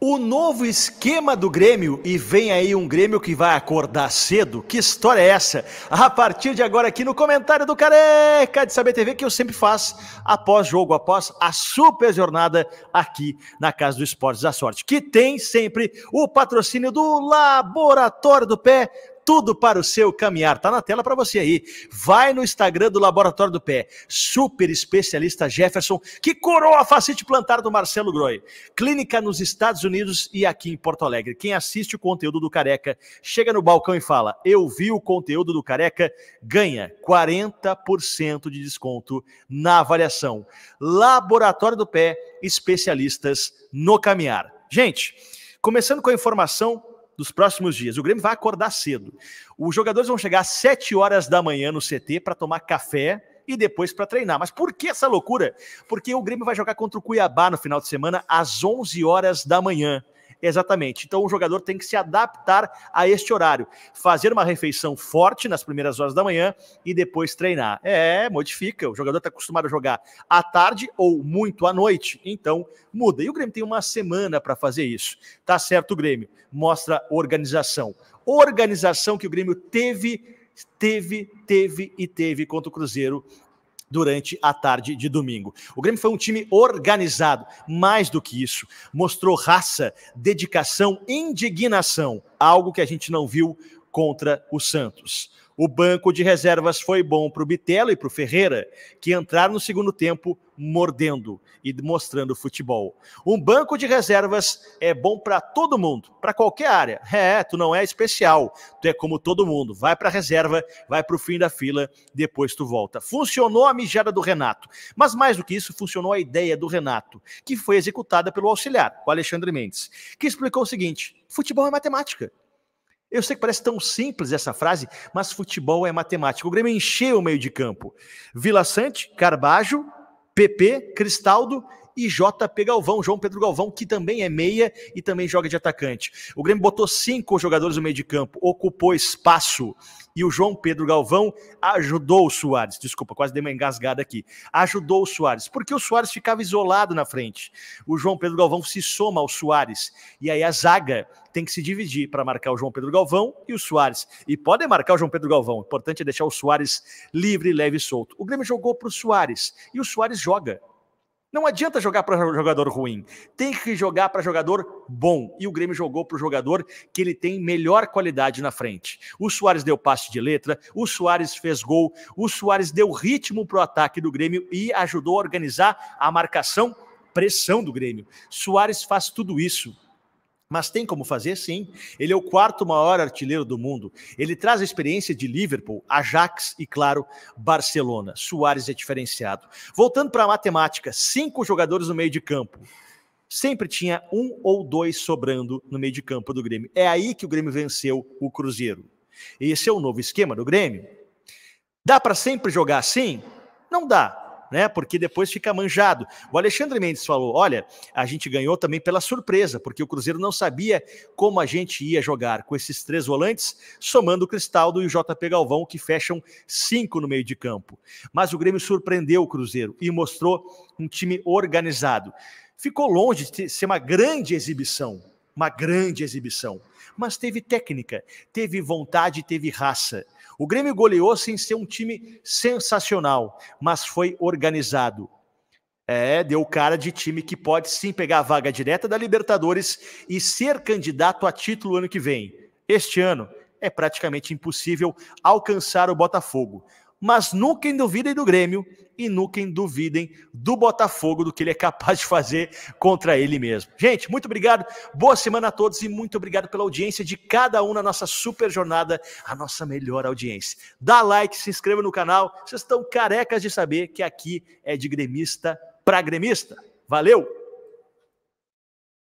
O novo esquema do Grêmio, e vem aí um Grêmio que vai acordar cedo, que história é essa? A partir de agora aqui no comentário do Careca de Saber TV, que eu sempre faço após jogo, após a super jornada aqui na Casa dos Esportes da Sorte, que tem sempre o patrocínio do Laboratório do Pé, tudo para o seu caminhar. Tá na tela para você aí. Vai no Instagram do Laboratório do Pé, super especialista Jefferson, que curou a facite plantar do Marcelo Groi. Clínica nos Estados Unidos e aqui em Porto Alegre. Quem assiste o conteúdo do Careca, chega no balcão e fala: "Eu vi o conteúdo do Careca", ganha 40% de desconto na avaliação. Laboratório do Pé, especialistas no caminhar. Gente, começando com a informação dos próximos dias. O Grêmio vai acordar cedo. Os jogadores vão chegar às 7 horas da manhã no CT para tomar café e depois para treinar. Mas por que essa loucura? Porque o Grêmio vai jogar contra o Cuiabá no final de semana às 11 horas da manhã. Exatamente. Então o jogador tem que se adaptar a este horário, fazer uma refeição forte nas primeiras horas da manhã e depois treinar. É, modifica. O jogador está acostumado a jogar à tarde ou muito à noite, então muda. E o Grêmio tem uma semana para fazer isso. Tá certo, Grêmio. Mostra organização. Organização que o Grêmio teve, teve, teve e teve contra o Cruzeiro durante a tarde de domingo. O Grêmio foi um time organizado, mais do que isso, mostrou raça, dedicação, indignação, algo que a gente não viu contra o Santos. O banco de reservas foi bom para o Bitelo e para o Ferreira, que entraram no segundo tempo mordendo e mostrando futebol. Um banco de reservas é bom para todo mundo, para qualquer área. É, tu não é especial, tu é como todo mundo. Vai para a reserva, vai para o fim da fila, depois tu volta. Funcionou a mijada do Renato, mas mais do que isso, funcionou a ideia do Renato, que foi executada pelo auxiliar, o Alexandre Mendes, que explicou o seguinte: futebol é matemática. Eu sei que parece tão simples essa frase, mas futebol é matemática. O Grêmio encheu o meio de campo. Vila Sante, Carbajo, PP, Cristaldo e JP Galvão, João Pedro Galvão, que também é meia e também joga de atacante. O Grêmio botou cinco jogadores no meio de campo, ocupou espaço e o João Pedro Galvão ajudou o Soares. Desculpa, quase dei uma engasgada aqui. Ajudou o Soares, porque o Soares ficava isolado na frente. O João Pedro Galvão se soma ao Soares. E aí a zaga tem que se dividir para marcar o João Pedro Galvão e o Soares. E podem marcar o João Pedro Galvão. O importante é deixar o Soares livre, leve e solto. O Grêmio jogou para o Soares e o Soares joga. Não adianta jogar para jogador ruim. Tem que jogar para jogador bom. E o Grêmio jogou para o jogador que ele tem melhor qualidade na frente. O Soares deu passe de letra, o Soares fez gol, o Soares deu ritmo para o ataque do Grêmio e ajudou a organizar a marcação, pressão do Grêmio. Soares faz tudo isso mas tem como fazer, sim. Ele é o quarto maior artilheiro do mundo. Ele traz a experiência de Liverpool, Ajax e, claro, Barcelona. Soares é diferenciado. Voltando para a matemática, cinco jogadores no meio de campo. Sempre tinha um ou dois sobrando no meio de campo do Grêmio. É aí que o Grêmio venceu o Cruzeiro. Esse é o novo esquema do Grêmio. Dá para sempre jogar assim? Não dá né? Porque depois fica manjado. O Alexandre Mendes falou: olha, a gente ganhou também pela surpresa, porque o Cruzeiro não sabia como a gente ia jogar com esses três volantes, somando o Cristaldo e o JP Galvão, que fecham cinco no meio de campo. Mas o Grêmio surpreendeu o Cruzeiro e mostrou um time organizado. Ficou longe de ser uma grande exibição, uma grande exibição. Mas teve técnica, teve vontade, teve raça. O Grêmio goleou sem ser um time sensacional, mas foi organizado. É, deu cara de time que pode sim pegar a vaga direta da Libertadores e ser candidato a título ano que vem. Este ano é praticamente impossível alcançar o Botafogo mas nunca duvidem do Grêmio e nunca duvidem do Botafogo, do que ele é capaz de fazer contra ele mesmo. Gente, muito obrigado, boa semana a todos e muito obrigado pela audiência de cada um na nossa super jornada, a nossa melhor audiência. Dá like, se inscreva no canal, vocês estão carecas de saber que aqui é de gremista para gremista. Valeu!